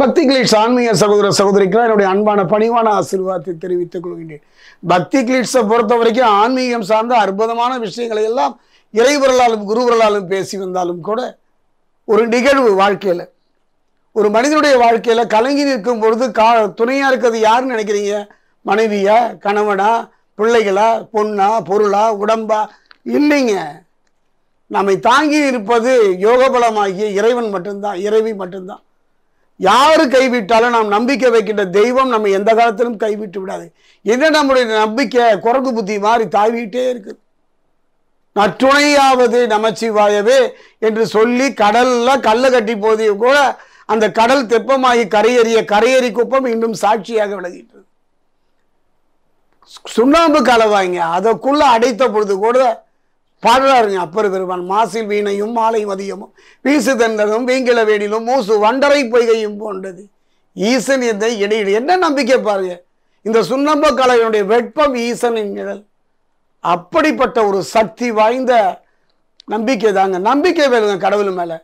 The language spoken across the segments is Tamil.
பக்தி கிளிட்ஸ் ஆன்மீக சகோதர சகோதரிக்கெல்லாம் என்னுடைய அன்பான பணிவான ஆசீர்வாதத்தை தெரிவித்துக் கொள்கின்றேன் பக்தி கிளீட்ஸை பொறுத்த வரைக்கும் ஆன்மீகம் சார்ந்த அற்புதமான விஷயங்களை எல்லாம் இறைவரலாலும் குருவரலாலும் பேசி வந்தாலும் கூட ஒரு நிகழ்வு வாழ்க்கையில் ஒரு மனிதனுடைய வாழ்க்கையில் கலங்கி நிற்கும் பொழுது கா துணையாக இருக்கிறது யாருன்னு நினைக்கிறீங்க மனைவியா கணவனா பிள்ளைகளா பொண்ணா பொருளா உடம்பா இல்லைங்க நம்மை தாங்கி இருப்பது யோகபலமாகிய இறைவன் மட்டும்தான் இறைவி மட்டும்தான் யார் கைவிட்டாலும் நாம் நம்பிக்கை வைக்கின்ற தெய்வம் நம்ம எந்த காலத்திலும் கைவிட்டு விடாது என்ன நம்முடைய நம்பிக்கை குரங்கு புத்தி மாதிரி தாவிட்டே இருக்குது நற்றுணையாவது நமச்சிவாயவே என்று சொல்லி கடல்ல கல்ல கட்டி போதையும் கூட அந்த கடல் தெப்பமாகி கரையேறிய கரையறி குப்பம் இன்னும் சாட்சியாக விளங்கிட்டு சுண்ணாம்பு கலவாங்க அதற்குள்ள அடைத்த பொழுது கூட பாடுறாருங்க அப்பர் பெருமான் மாசில் வீணையும் மாலை மதியமும் வீசு தந்ததும் வீங்கில வேடிலும் மூசு வண்டரை பொய்கையும் போன்றது ஈசன் ஈசனியத்தை இடையில என்ன நம்பிக்கை பாருங்க இந்த சுண்ணம்ப கலைவனுடைய வெட்பம் ஈசனின் நிழல் அப்படிப்பட்ட ஒரு சக்தி வாய்ந்த நம்பிக்கை தாங்க நம்பிக்கை வேறுங்க கடவுள் மேலே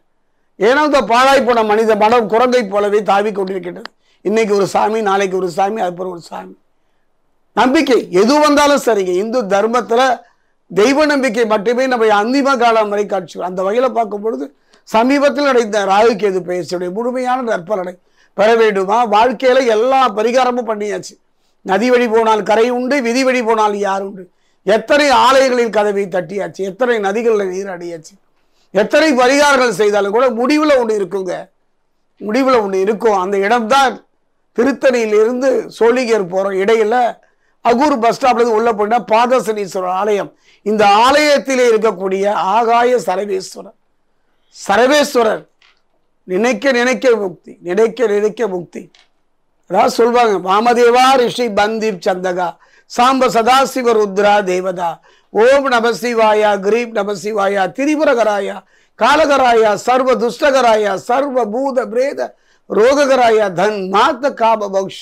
ஏன்னா இந்த பாழாய் போன மனித மனம் குரங்கை போலவே தாவி கொண்டிருக்கின்றது இன்னைக்கு ஒரு சாமி நாளைக்கு ஒரு சாமி அப்புறம் ஒரு சாமி நம்பிக்கை எது வந்தாலும் சரிங்க இந்து தர்மத்தில் தெய்வ நம்பிக்கை மட்டுமே நம்ம அந்திம காலம் வரை காட்சி அந்த வகையில் பார்க்கும் பொழுது சமீபத்தில் அடைந்த ராகு கேது பயிற்சியுடைய முழுமையான நற்பலனை பெற வேண்டுமா வாழ்க்கையில் எல்லா பரிகாரமும் பண்ணியாச்சு நதி வழி போனால் கரை உண்டு விதி வழி போனால் யார் உண்டு எத்தனை ஆலைகளில் கதவை தட்டியாச்சு எத்தனை நதிகளில் நீர் அடியாச்சு எத்தனை பரிகாரங்கள் செய்தாலும் கூட முடிவில் ஒன்று இருக்குங்க முடிவில் ஒன்று இருக்கும் அந்த இடம்தான் திருத்தணியிலிருந்து சோழிகர் போகிற இடையில் அகூர் பஸ் இருந்து உள்ளே போனா பாதசனீஸ்வரர் ஆலயம் இந்த ஆலயத்தில் இருக்கக்கூடிய ஆகாய சரவேஸ்வரர் சரவேஸ்வரர் நினைக்க நினைக்க முக்தி நினைக்க நினைக்க முக்தி அதாவது சொல்வாங்க வாமதேவா ரிஷி பந்தீப் சந்தகா சாம்ப சதாசிவ ருத்ரா தேவதா ஓம் நமசிவாயா கிரீப் நமசிவாயா திரிபுரகராயா காலகராயா சர்வ துஷ்டகராயா சர்வ பூத பிரேத ரோககராயா தன் மாத்த காப பௌஷ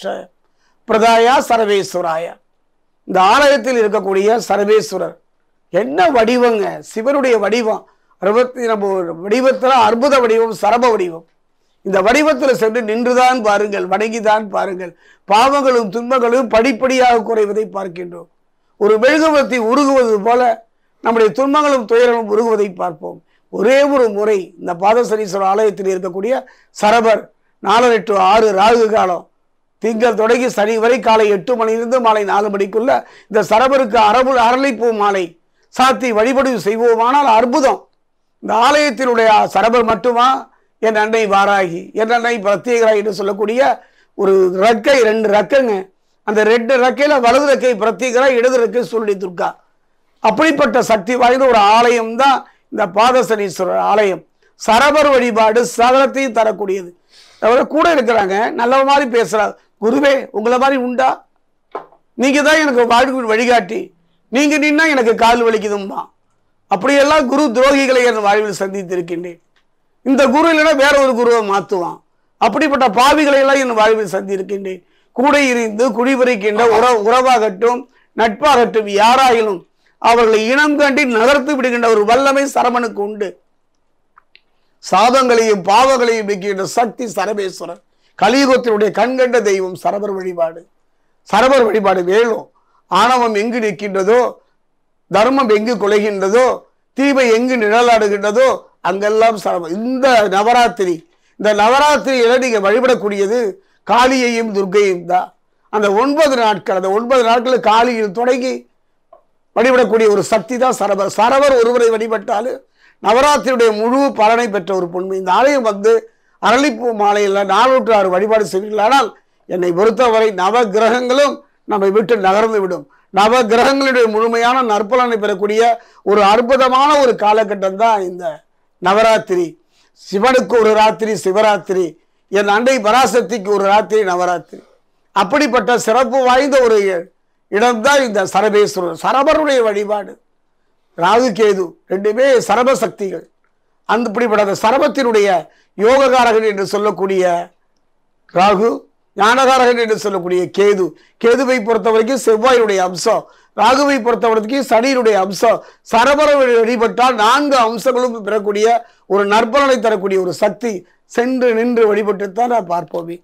பிரதாயா சர்வேஸ்வராயா இந்த ஆலயத்தில் இருக்கக்கூடிய சர்வேஸ்வரர் என்ன வடிவங்க சிவனுடைய வடிவம் அறுபத்தி நம்ம வடிவத்தில் அற்புத வடிவம் சரப வடிவம் இந்த வடிவத்தில் சென்று நின்றுதான் பாருங்கள் வணங்கிதான் பாருங்கள் பாவங்களும் துன்பங்களும் படிப்படியாக குறைவதை பார்க்கின்றோம் ஒரு மெழுகுவத்தை உருகுவது போல நம்முடைய துன்பங்களும் துயரமும் உருகுவதை பார்ப்போம் ஒரே ஒரு முறை இந்த பாதசனீஸ்வரர் ஆலயத்தில் இருக்கக்கூடிய சரபர் நாலரை டு ஆறு ராகு காலம் திங்கள் தொடங்கி சனி வரை காலை எட்டு மணியிலிருந்து மாலை நாலு மணிக்குள்ள இந்த சரபருக்கு அரபு அரளிப்பூ மாலை சாத்தி வழிபடிவு செய்வோமானால் அற்புதம் இந்த ஆலயத்தினுடைய சரபர் மட்டுமா என் அன்னை வாராகி என் அன்னை பிரத்யேகராய் என்று சொல்லக்கூடிய ஒரு ரக்கை ரெண்டு ரக்கைங்க அந்த ரெண்டு ரக்கையில் வலது ரக்கை பிரத்யேகரா இடது ரக்கை சூழ்நிலை துர்கா அப்படிப்பட்ட சக்தி வாய்ந்த ஒரு ஆலயம் தான் இந்த பாதசனீஸ்வரர் ஆலயம் சரபர் வழிபாடு சகலத்தையும் தரக்கூடியது தவிர கூட இருக்கிறாங்க நல்ல மாதிரி பேசுகிறார் குருவே உங்களை மாதிரி உண்டா நீங்கள் தான் எனக்கு வாழ்வு வழிகாட்டி நீங்கள் நின்னா எனக்கு கால் வலிக்குதும்மா அப்படியெல்லாம் குரு துரோகிகளை என் வாழ்வில் சந்தித்திருக்கின்றேன் இந்த குரு இல்லைன்னா வேற ஒரு குருவை மாற்றுவான் அப்படிப்பட்ட பாவிகளை எல்லாம் என் வாழ்வில் சந்திருக்கின்றேன் கூட இருந்து குடிபுரிக்கின்ற உற உறவாகட்டும் நட்பாகட்டும் யாராயிலும் அவர்களை இனம் கண்டி நகர்த்து விடுகின்ற ஒரு வல்லமை சரவணுக்கு உண்டு சாதங்களையும் பாவங்களையும் விற்கின்ற சக்தி சரமேஸ்வரன் கலியுகத்தினுடைய கண்கண்ட தெய்வம் சரபர் வழிபாடு சரபர் வழிபாடு வேணும் ஆணவம் எங்கு நிற்கின்றதோ தர்மம் எங்கு குலைகின்றதோ தீமை எங்கு நிழலாடுகின்றதோ அங்கெல்லாம் சரபர் இந்த நவராத்திரி இந்த நவராத்திரியில் நீங்கள் வழிபடக்கூடியது காளியையும் துர்கையும் தான் அந்த ஒன்பது நாட்கள் அந்த ஒன்பது நாட்கள் காளியில் தொடங்கி வழிபடக்கூடிய ஒரு சக்தி தான் சரவர் சரவர் ஒருவரை வழிபட்டாலும் நவராத்திரியுடைய முழு பலனை பெற்ற ஒரு பொன்மை இந்த ஆலயம் வந்து அரளிப்பூ மாலையில் நானூற்று ஆறு வழிபாடு செய்வீர்களானால் என்னை பொறுத்தவரை நவ கிரகங்களும் நம்மை விட்டு நகர்ந்து விடும் நவ கிரகங்களுடைய முழுமையான நற்பலனை பெறக்கூடிய ஒரு அற்புதமான ஒரு காலகட்டம் தான் இந்த நவராத்திரி சிவனுக்கு ஒரு ராத்திரி சிவராத்திரி என் அண்டை பராசக்திக்கு ஒரு ராத்திரி நவராத்திரி அப்படிப்பட்ட சிறப்பு வாய்ந்த ஒரு இடம்தான் இந்த சரபேஸ்வரர் சரபருடைய வழிபாடு ராகு கேது ரெண்டுமே சரபசக்திகள் அந்த இப்படிப்பட்ட சரபத்தினுடைய யோககாரகன் என்று சொல்லக்கூடிய ராகு ஞானகாரகன் என்று சொல்லக்கூடிய கேது கேதுவை பொறுத்த வரைக்கும் செவ்வாயினுடைய அம்சம் ராகுவை பொறுத்த வரைக்கும் சனியினுடைய அம்சம் சரபரம் வழிபட்டால் நான்கு அம்சங்களும் பெறக்கூடிய ஒரு நற்பலனை தரக்கூடிய ஒரு சக்தி சென்று நின்று வழிபட்டுத்தான் நான் பார்ப்போமே